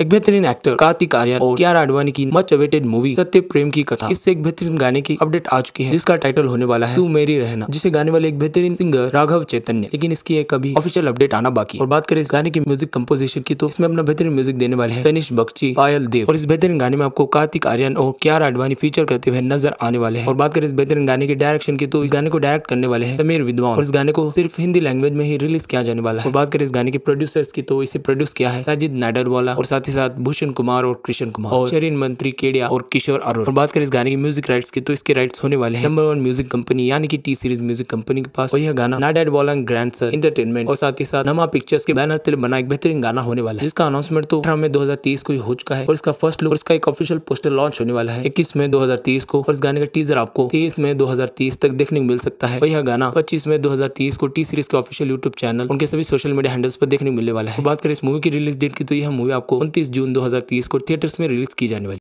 एक बेहतरीन एक्टर कार्तिक आर्यन और क्या आडवाणी की मच अवेटेड मूवी सत्य प्रेम की कथा इससे एक बेहतरीन गाने की अपडेट आ चुकी है जिसका टाइटल होने वाला है तू मेरी रहना जिसे गाने वाले एक बेहतरीन सिंगर राघव चैतन्य लेकिन इसकी एक अभी ऑफिशियल अपडेट आना बाकी और बात करें इस गाने की म्यूजिक कम्पोजिशन की तो इसमें अपना बेहतरीन म्यूजिक देने वाले हैं तनिष बख्ची पायल देव और इस बेहतरीन गाने में आपको कार्तिक आर्यन और क्या आडवाणी फीचर करते हुए नजर आने वाले हैं और बात करें इस बेहतरीन गाने के डायरेक्शन की तो इस गाने को डायरेक्ट करने वाले हैं समीर विद्वान और इस गाने को सिर्फ हिंदी लैंग्वेज में ही रिलीज किया जाने वाला है और बात करें इस गाने के प्रोड्यूसर्स की तो इसे प्रोड्यूस किया है साजिद नाडर वाला और साथ साथ ही साथ भूषण कुमार और कृष्ण कुमार और शरीन मंत्री केडिया और किशोर अरोड़ और बात करें इस गाने की म्यूजिक राइट की तो इसके राइट्स होने वाले हैं नंबर वन म्यूजिक कंपनी यानी कि टी सीरीज म्यूजिक कंपनी के पास और यह गाना नाडेड बॉलंग ग्रैंड सर इंटरटेनमेंट और साथ ही साथ नमा पिक्चर्स के बैनर तले बना एक बेहतरीन गाना होने वाला है जिसका अनाउंसमेंट तो अठारह में दो को हो चुका है और इसका फर्स्ट लुक इसका एक ऑफिशियल पोस्टर लॉन्च होने वाला है इक्कीस मई दो को और इस गाने का टीजर आपको तेईस मई दो तक देखने को मिल सकता है और यह गाना पच्चीस मई दो को टी सीरीज के ऑफिशियल यूट्यूब चैनल उनके सभी सोशल मीडिया हैंडल्स पर देखने को मिलने वाला है बात करें इस मूवी की रिलीज डेट की तो यह मूवी आपको 29 जून 2030 को थिएटर्स में रिलीज की जाने वाली